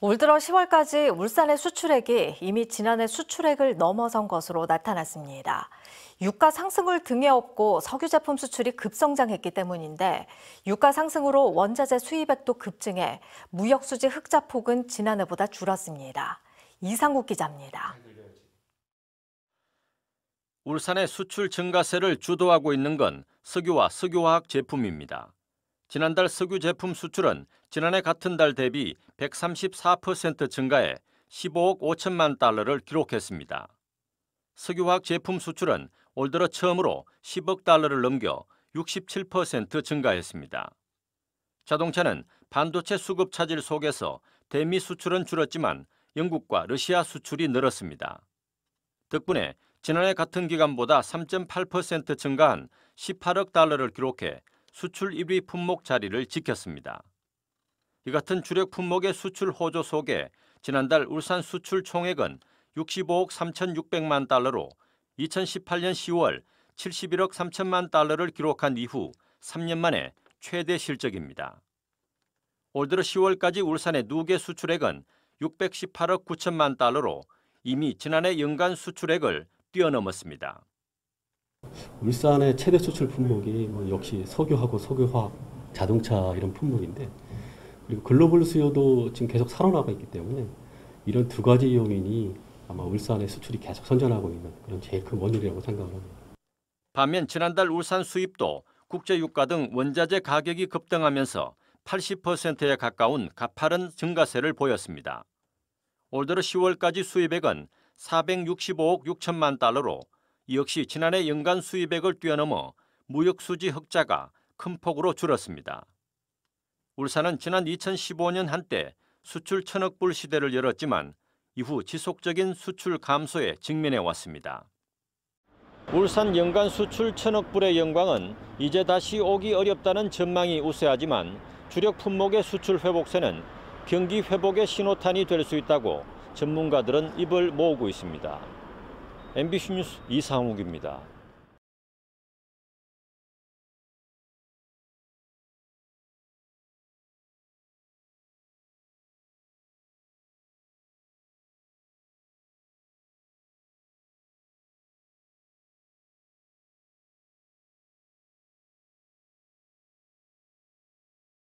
올 들어 10월까지 울산의 수출액이 이미 지난해 수출액을 넘어선 것으로 나타났습니다. 유가 상승을 등에 업고 석유 제품 수출이 급성장했기 때문인데 유가 상승으로 원자재 수입액도 급증해 무역 수지 흑자 폭은 지난해보다 줄었습니다. 이상국 기자입니다. 울산의 수출 증가세를 주도하고 있는 건 석유와 석유화학 제품입니다. 지난달 석유 제품 수출은 지난해 같은 달 대비 134% 증가해 15억 5천만 달러를 기록했습니다. 석유화학 제품 수출은 올 들어 처음으로 10억 달러를 넘겨 67% 증가했습니다. 자동차는 반도체 수급 차질 속에서 대미 수출은 줄었지만 영국과 러시아 수출이 늘었습니다. 덕분에 지난해 같은 기간보다 3.8% 증가한 18억 달러를 기록해 수출 1위 품목 자리를 지켰습니다. 이 같은 주력 품목의 수출 호조 속에 지난달 울산 수출 총액은 65억 3,600만 달러로 2018년 10월 71억 3천만 달러를 기록한 이후 3년 만에 최대 실적입니다. 올 들어 10월까지 울산의 누계 수출액은 618억 9천만 달러로 이미 지난해 연간 수출액을 뛰어넘었습니다. 울산의 최대 수출 품목이 뭐 역시 석유하고 석유화학, 자동차 이런 품목인데 그리고 글로벌 수요도 지금 계속 살아나고 있기 때문에 이런 두 가지 요인이 아마 울산의 수출이 계속 선전하고 있는 그런 제일 큰 원인이라고 생각을 합니다. 반면 지난달 울산 수입도 국제 유가 등 원자재 가격이 급등하면서 80%에 가까운 가파른 증가세를 보였습니다. 올 들어 10월까지 수입액은 465억 6천만 달러로 이 역시 지난해 연간 수입액을 뛰어넘어 무역수지 흑자가 큰 폭으로 줄었습니다. 울산은 지난 2015년 한때 수출 천억 불 시대를 열었지만 이후 지속적인 수출 감소에 직면해 왔습니다. 울산 연간 수출 천억 불의 영광은 이제 다시 오기 어렵다는 전망이 우세하지만 주력 품목의 수출 회복세는 경기 회복의 신호탄이 될 수 있다고 전문가들은 입을 모으고 있습니다. MBC 뉴스 이상욱입니다.